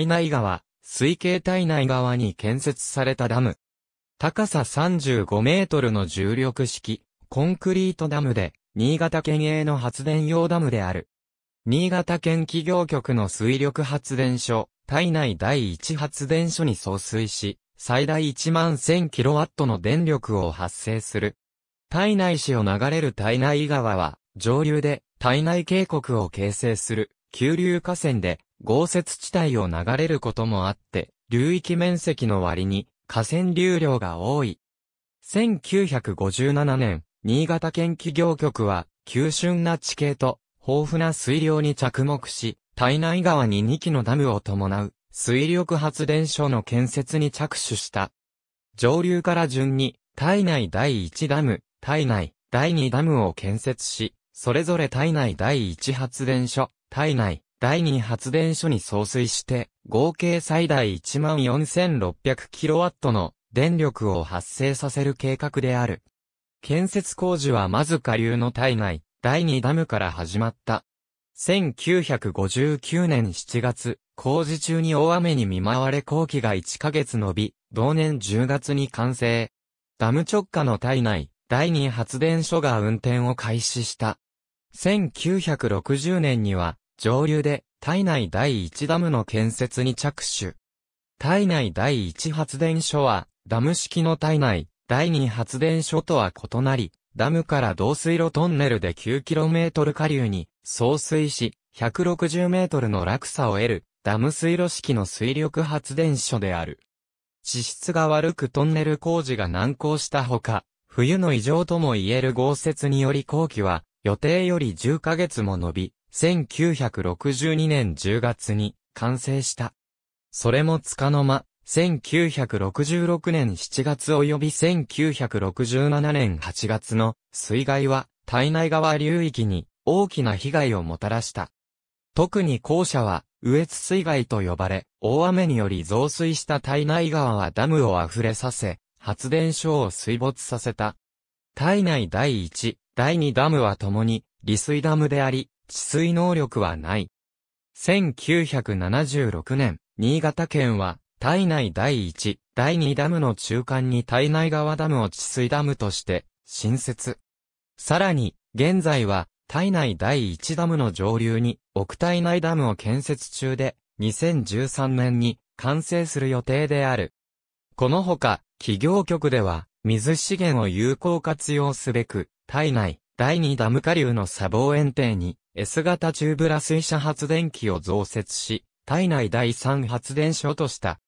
体内川、水系体内側に建設されたダム。高さ35メートルの重力式、コンクリートダムで、新潟県営の発電用ダムである。新潟県企業局の水力発電所、体内第一発電所に送水し、最大1万 1000kW の電力を発生する。体内市を流れる体内川は、上流で体内渓谷を形成する。急流河川で豪雪地帯を流れることもあって、流域面積の割に河川流量が多い。1957年、新潟県企業局は、急峻な地形と豊富な水量に着目し、体内川に2基のダムを伴う水力発電所の建設に着手した。上流から順に、体内第1ダム、体内第2ダムを建設し、それぞれ体内第1発電所、体内、第2発電所に送水して、合計最大 14,600kW の電力を発生させる計画である。建設工事はまず下流の体内、第2ダムから始まった。1959年7月、工事中に大雨に見舞われ工期が1ヶ月延び、同年10月に完成。ダム直下の体内、第2発電所が運転を開始した。1960年には、上流で、体内第1ダムの建設に着手。体内第1発電所は、ダム式の体内、第2発電所とは異なり、ダムから導水路トンネルで 9km 下流に、送水し、160m の落差を得る、ダム水路式の水力発電所である。地質が悪くトンネル工事が難航したほか、冬の異常とも言える豪雪により工期は、予定より10ヶ月も伸び、1962年10月に完成した。それもつかの間、1966年7月及び1967年8月の水害は体内側流域に大きな被害をもたらした。特に校舎は、羽越水害と呼ばれ、大雨により増水した体内川はダムを溢れさせ、発電所を水没させた。体内第1、第2ダムは共に、利水ダムであり、治水能力はない。1976年、新潟県は、体内第1、第2ダムの中間に体内側ダムを治水ダムとして、新設。さらに、現在は、体内第1ダムの上流に、奥体内ダムを建設中で、2013年に、完成する予定である。このほか、企業局では、水資源を有効活用すべく、体内、第2ダム下流の砂防園庭に、S 型中ブラ水車発電機を増設し、体内第3発電所とした。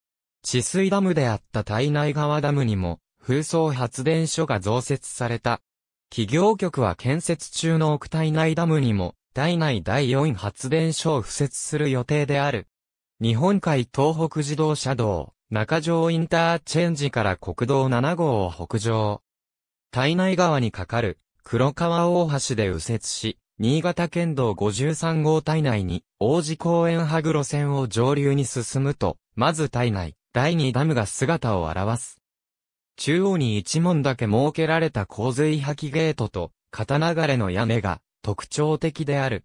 治水ダムであった体内川ダムにも、風層発電所が増設された。企業局は建設中の奥体内ダムにも、体内第4発電所を付設する予定である。日本海東北自動車道、中条インターチェンジから国道7号を北上。体内川に架かる、黒川大橋で右折し、新潟県道53号体内に、王子公園羽黒線を上流に進むと、まず体内、第2ダムが姿を現す。中央に一門だけ設けられた洪水破棄ゲートと、片流れの屋根が特徴的である。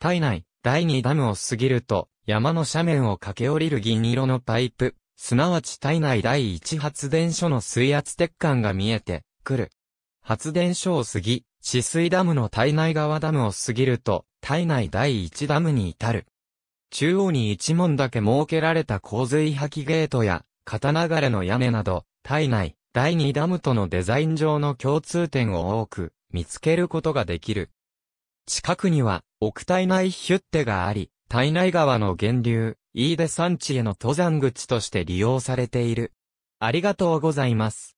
体内、第2ダムを過ぎると、山の斜面を駆け下りる銀色のパイプ、すなわち体内第1発電所の水圧鉄管が見えてくる。発電所を過ぎ、止水ダムの体内側ダムを過ぎると、体内第一ダムに至る。中央に一門だけ設けられた洪水破棄ゲートや、片流れの屋根など、体内、第二ダムとのデザイン上の共通点を多く、見つけることができる。近くには、奥体内ヒュッテがあり、体内川の源流、飯出山地への登山口として利用されている。ありがとうございます。